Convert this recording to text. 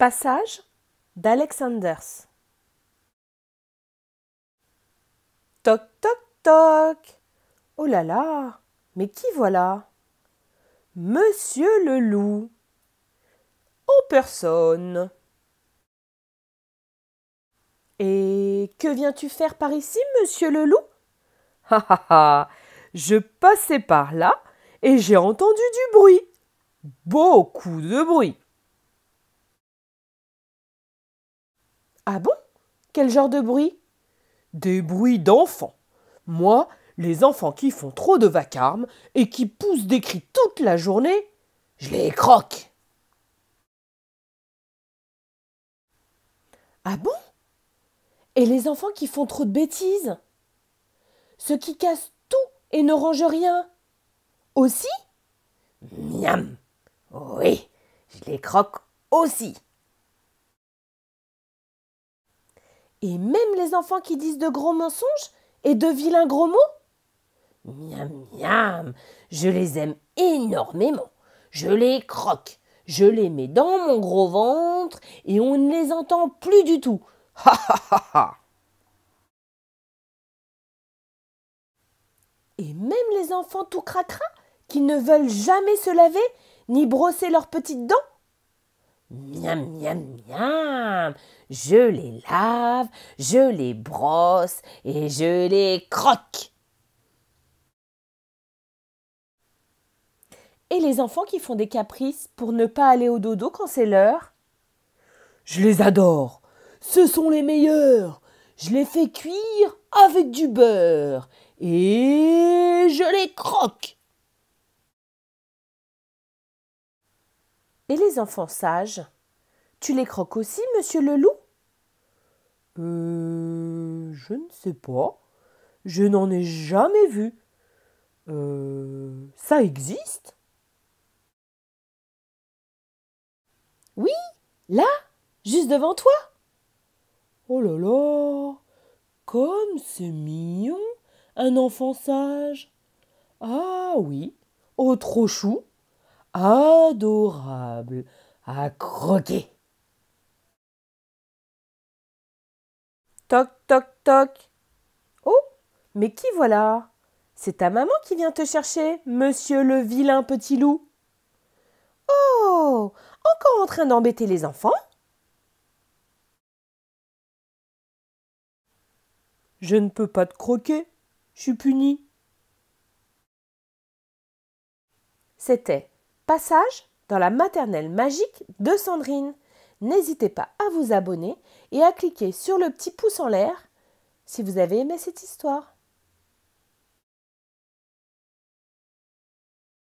Passage d'Alexanders. Toc toc toc. Oh là là. Mais qui voilà? Monsieur le loup. en oh, personne. Et que viens-tu faire par ici, monsieur le loup Ha ha ha Je passais par là et j'ai entendu du bruit. Beaucoup de bruit. Ah bon Quel genre de bruit Des bruits d'enfants. Moi, les enfants qui font trop de vacarme et qui poussent des cris toute la journée, je les croque. Ah bon Et les enfants qui font trop de bêtises Ceux qui cassent tout et ne rangent rien Aussi Miam Oui, je les croque aussi. Et même les enfants qui disent de gros mensonges et de vilains gros mots Miam, miam, je les aime énormément. Je les croque, je les mets dans mon gros ventre et on ne les entend plus du tout. Ha ha ha ha Et même les enfants tout cracra qui ne veulent jamais se laver ni brosser leurs petites dents miam, miam, miam. Je les lave, je les brosse et je les croque. Et les enfants qui font des caprices pour ne pas aller au dodo quand c'est l'heure Je les adore. Ce sont les meilleurs. Je les fais cuire avec du beurre et je les croque. Et les enfants sages Tu les croques aussi, monsieur le loup Euh. Je ne sais pas. Je n'en ai jamais vu. Euh. Ça existe Oui, là, juste devant toi. Oh là là Comme c'est mignon, un enfant sage. Ah oui, oh trop chou adorable à croquer. Toc, toc, toc. Oh, mais qui voilà C'est ta maman qui vient te chercher, monsieur le vilain petit loup. Oh, encore en train d'embêter les enfants Je ne peux pas te croquer, je suis puni. C'était Passage dans la maternelle magique de Sandrine. N'hésitez pas à vous abonner et à cliquer sur le petit pouce en l'air si vous avez aimé cette histoire.